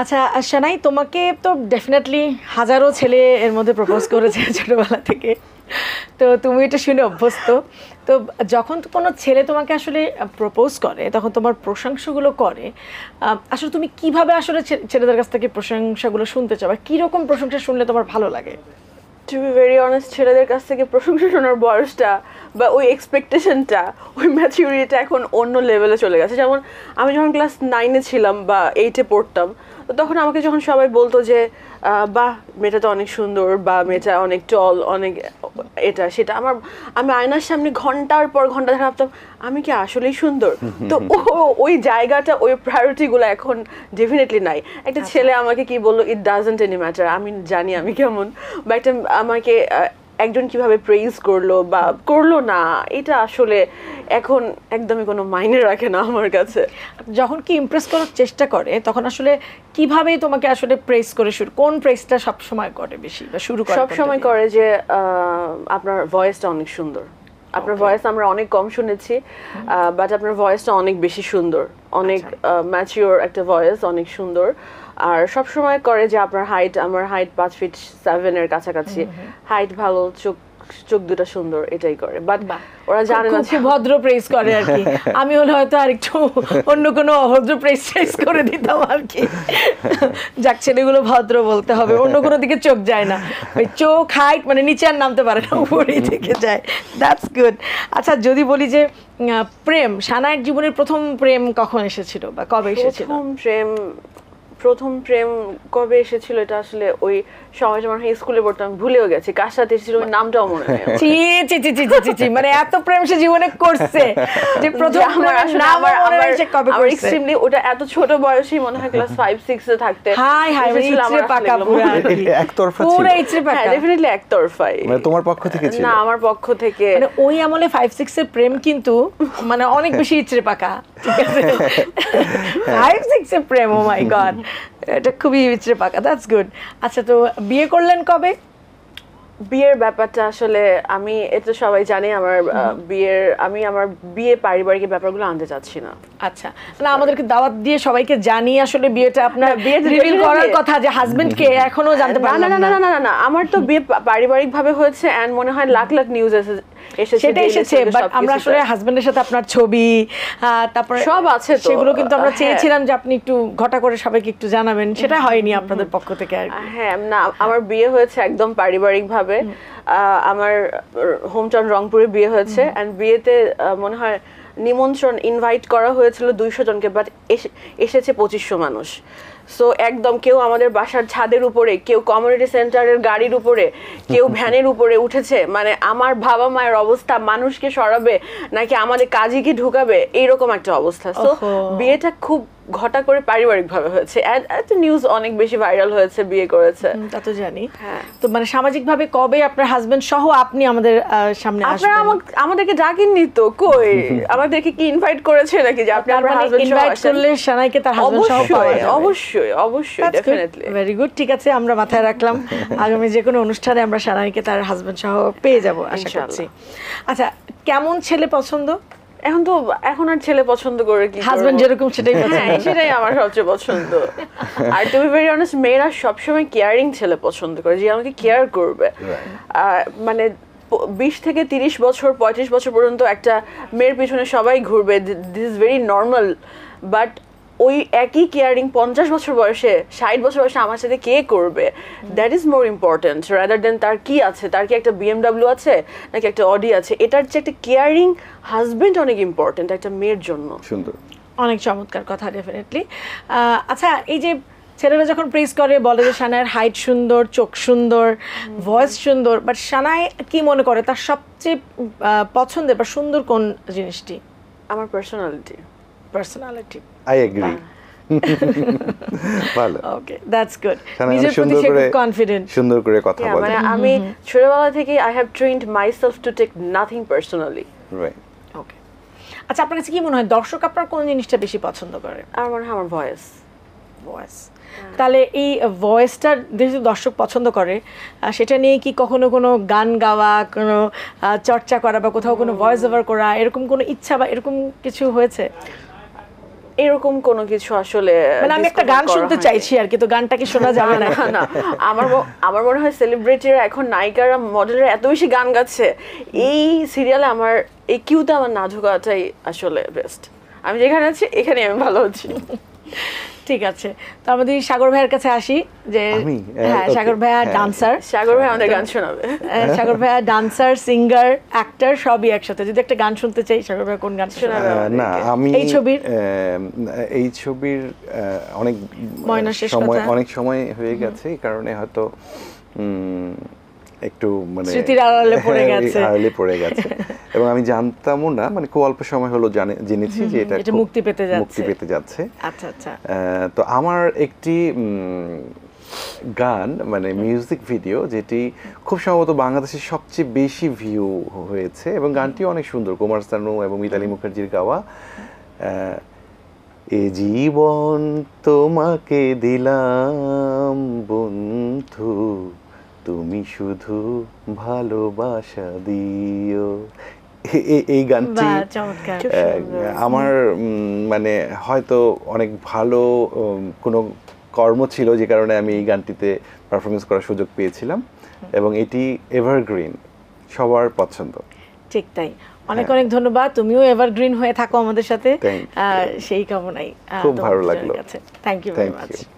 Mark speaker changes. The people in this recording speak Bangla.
Speaker 1: আচ্ছা সানাই তোমাকে তো ডেফিনেটলি হাজারো ছেলে এর মধ্যে প্রপোজ করেছে ছোটোবেলা থেকে তো তুমি এটা শুনে অভ্যস্ত তো যখন কোনো ছেলে তোমাকে আসলে প্রপোজ করে তখন তোমার প্রশংসাগুলো করে আসলে তুমি কিভাবে আসলে ছেলেদের কাছ থেকে প্রশংসাগুলো শুনতে চাও বা কীরকম প্রশংসা শুনলে তোমার ভালো লাগে টু বি ভেরি অনেস্ট ছেলেদের কাছ থেকে প্রশংসা শোনার বয়সটা বা ওই এক্সপেকটেশনটা ওই ম্যাচিউরিটিটা এখন অন্য লেভেলে চলে গেছে যেমন আমি যখন ক্লাস নাইনে ছিলাম বা এইটে পড়তাম তো তখন আমাকে যখন সবাই বলতো যে বা মেয়েটা তো অনেক সুন্দর বা মেয়েটা অনেক টল অনেক এটা সেটা আমার আমি আয়নার সামনে ঘন্টার পর ঘন্টা ধরে ভাবতাম আমি কি আসলেই সুন্দর তো ও ওই জায়গাটা ওই প্রায়োরিটিগুলো এখন ডেফিনেটলি নাই একটা আচ্ছা। ছেলে আমাকে কি বললো ইট ডাজেন্ট এনি ম্যাটার আমি জানি আমি কেমন বা একটা আমাকে একজন কিভাবে প্রেইজ করলো বা করলো না এটা আসলে এখন একদমই কোনো মাইনে রাখে না আমার কাছে যখন কি ইমপ্রেস করার চেষ্টা করে তখন আসলে কিভাবে তোমাকে আসলে প্রেস করে শুরু কোন প্রেসটা সবসময় করে বেশি বা শুরু সব সময় করে যে আপনার ভয়েসটা অনেক সুন্দর আপনার ভয়েস আমরা অনেক কম শুনেছি বাট আপনার ভয়েসটা অনেক বেশি সুন্দর অনেক ম্যাচিওর আচ্ছা। একটা ভয়েস অনেক সুন্দর আর সবসময় করে যে আপনার হাইট আমার হাইট পাঁচ ফিট সেভেনের কাছাকাছি হাইট ভালো চোখ চোখ দুটা সুন্দর এটাই করে বাট ওরা জানে না খুব ভদ্র প্রেস করে আর কি আমি হলে হয়তো আর একটু অন্য কোনো অভদ্র প্রেস চেস করে দিতাম আর কি যাক ছেলেগুলো ভদ্র বলতে হবে অন্য কোনো দিকে চোখ যায় না ওই চোখ হাইট মানে নিচে আর নামতে পারে না উপরেই থেকে যায় দ্যাটস গুড আচ্ছা যদি বলি যে প্রেম সানায়ের জীবনের প্রথম প্রেম কখন এসেছিল বা কবে এসেছিল প্রেম প্রথম প্রেম কবে এসেছিল এটা আসলে ওই সবাই যখন স্কুলে পড়তাম ভুলেও গেছি কার সাথে এসেছিল নামটাও মনে চি চি চি চি চি চি মানে এত প্রেম সে জীবনে করছে যে প্রথম আমার কবে এক্সট্রিমলি ওটা এত ছোট বয়সেই মনে হয় ক্লাস 5 6 এ থাকতে হাই হাই মানে ইচ্ছে পাকা পুরো একতরফা ছিল পুরো ইচ্ছে পাকা হ্যাঁ একতরফাই মানে তোমার পক্ষ থেকে ছিল না আমার পক্ষ থেকে মানে ওই আমলে 5 6 এর প্রেম কিন্তু মানে অনেক বেশি ইচ্ছে পাকা ঠিক আছে 5 6 হ্যাঁ। এর প্রেম ও মাই গড এটা খুবই বিচরে পাকা দ্যাটস গুড আচ্ছা তো বিয়ে করলেন কবে বিয়ের ব্যাপারটা আসলে আমি এটা সবাই জানে আমার বিয়ের আমি আমার বিয়ে পারিবারিক ব্যাপারগুলো আনতে চাচ্ছি না আচ্ছা না আমাদেরকে দাওয়াত দিয়ে সবাইকে জানিয়ে আসলে বিয়েটা আপনার বিয়ে রিভিল করার কথা যে হাজবেন্ড কে এখনো জানতে পারলাম না না না না না আমার তো বিয়ে পারিবারিক ভাবে হয়েছে এন্ড মনে হয় লাখ লাখ নিউজ সেটা এসেছে বাট আমরা আসলে হাজবেন্ডের সাথে আপনার ছবি তারপরে সব আছে সেগুলো কিন্তু আমরা হ্যাঁ। চেয়েছিলাম যে আপনি একটু ঘটা করে সবাইকে একটু জানাবেন সেটা হয়নি আপনাদের পক্ষ থেকে আর হ্যাঁ না আমার বিয়ে হয়েছে একদম পারিবারিকভাবে আমার হোমটাউন রংপুরে বিয়ে হয়েছে অ্যান্ড বিয়েতে মনে হয় নিমন্ত্রণ ইনভাইট করা হয়েছিল দুইশো জনকে বাট এসেছে পঁচিশশো মানুষ সো একদম কেউ আমাদের বাসার ছাদের উপরে কেউ কমিউনিটি সেন্টারের গাড়ির উপরে কেউ ভ্যানের উপরে উঠেছে মানে আমার বাবা মায়ের অবস্থা মানুষকে সরাবে নাকি আমাদের কাজে কি ঢুকাবে এইরকম একটা অবস্থা সো বিয়েটা খুব ঘটা করে পারিবারিক ভাবে হয়েছে নিউজ অনেক বেশি ভাইরাল হয়েছে বিয়ে করেছে তা তো জানি হ্যাঁ। তো মানে সামাজিক ভাবে কবে আপনার হাজবেন্ড সহ আপনি আমাদের সামনে আসবেন আপনারা আমাদেরকে ডাকেননি তো কই আমাদেরকে কি ইনভাইট করেছে নাকি যে আপনি আপনার হাজবেন্ড মানে সহ করলে সানাইকে তার হাজবেন্ড সহ পাওয়া অবশ্যই অবশ্যই অবশ্যই ডেফিনেটলি ভেরি গুড ঠিক আছে আমরা মাথায় রাখলাম আগামী যে কোনো অনুষ্ঠানে আমরা সারাইকে তার হাজবেন্ড সহ পেয়ে যাব আশা করছি আচ্ছা কেমন ছেলে পছন্দ এখন তো এখন আর ছেলে পছন্দ করে কি হাজবেন্ড যেরকম সেটাই হ্যাঁ, সেটাই আমার সবচেয়ে পছন্দ আর ভেরি অনেস্ট মেয়েরা সবসময় কেয়ারিং ছেলে পছন্দ করে যে আমাকে কেয়ার করবে মানে বিশ থেকে তিরিশ বছর পঁয়ত্রিশ বছর পর্যন্ত একটা মেয়ের পিছনে সবাই ঘুরবে this is very normal but ওই একই কেয়ারিং পঞ্চাশ বছর বয়সে ষাট বছর বয়সে আমার সাথে কে করবে that is more important rather than তার কি আছে তার কি একটা বিএমডাব্লিউ আছে নাকি একটা অডি আছে এটার যে একটা কেয়ারিং হাজবেন্ড অনেক ইম্পর্টেন্ট একটা মেয়ের জন্য সুন্দর অনেক চমৎকার কথা ডেফিনেটলি আচ্ছা এই যে ছেলেরা যখন প্রেস করে বলে যে সানায়ের হাইট সুন্দর চোখ সুন্দর ভয়েস সুন্দর বাট সানায় কি মনে করে তার সবচেয়ে পছন্দের বা সুন্দর কোন জিনিসটি আমার পার্সোনালিটি পার্সোনালিটি আই এগ্রি ভালো ওকে দ্যাটস গুড নিজের প্রতি সে কনফিডেন্ট সুন্দর করে কথা বলে মানে আমি ছোটবেলা থেকে I have trained myself to take nothing personally right okay আচ্ছা আপনার কাছে কি মনে হয় দর্শক আপনার কোন জিনিসটা বেশি পছন্দ করে আমার মনে হয় আমার ভয়েস হ্যাঁ। ভয়েস তাহলে এই ভয়েসটা যেহেতু দর্শক পছন্দ করে সেটা নিয়ে কি কখনো কোনো গান গাওয়া কোনো চর্চা করা বা কোথাও কোনো ভয়েস ওভার করা এরকম কোনো ইচ্ছা বা এরকম কিছু হয়েছে এরকম কোনো কিছু আসলে মানে আমি একটা গান শুনতে চাইছি আর কি তো গানটা কি শোনা যাবে না না আমার আমার মনে হয় সেলিব্রিটিরা এখন নায়িকারা মডেলরা এত বেশি গান গাচ্ছে এই সিরিয়ালে আমার এই কিউতে আমার না ঢোকাটাই আসলে বেস্ট আমি যেখানে আছি এখানে আমি ভালো আছি ঠিক আছে তো আমাদের সাগর ভাইয়ের কাছে আসি যে হ্যাঁ সাগর ভাইয়া ডান্সার হ্যাঁ, সাগর ভাই আমাদের গান শোনাবে সাগর ভাইয়া ডান্সার সিঙ্গার অ্যাক্টর সবই একসাথে যদি একটা গান শুনতে চাই সাগর ভাই কোন গান শোনাবে না আমি এই ছবির এই ছবির অনেক সময় অনেক সময় হয়ে গেছে এই কারণে হয়তো একটু মানে স্মৃতির আড়ালে পড়ে হ্যাঁ, গেছে আড়ালে পড়ে গেছে এবং আমি জানতামও না মানে খুব অল্প সময় হলো জানে জেনেছি যে এটা মুক্তি পেতে যাচ্ছে মুক্তি পেতে যাচ্ছে আচ্ছা আচ্ছা তো আমার একটি গান মানে মিউজিক ভিডিও যেটি খুব সম্ভবত বাংলাদেশের সবচেয়ে বেশি ভিউ হয়েছে এবং গানটি অনেক সুন্দর কুমার সানু এবং মিতালি মুখার্জির গাওয়া এ জীবন তোমাকে দিলাম বন্ধু তুমি শুধু ভালোবাসা দিও এই গানটি আমার মানে হয়তো অনেক ভালো কোনো কর্ম ছিল যে কারণে আমি এই গানটিতে পারফরমেন্স করার সুযোগ পেয়েছিলাম এবং এটি এভারগ্রিন সবার পছন্দ ঠিক তাই হ্যাঁ। অনেক অনেক ধন্যবাদ তুমিও এভারগ্রিন হয়ে থাকো আমাদের সাথে সেই কামনাই খুব ভালো লাগলো থ্যাংক ইউ ভেরি মাচ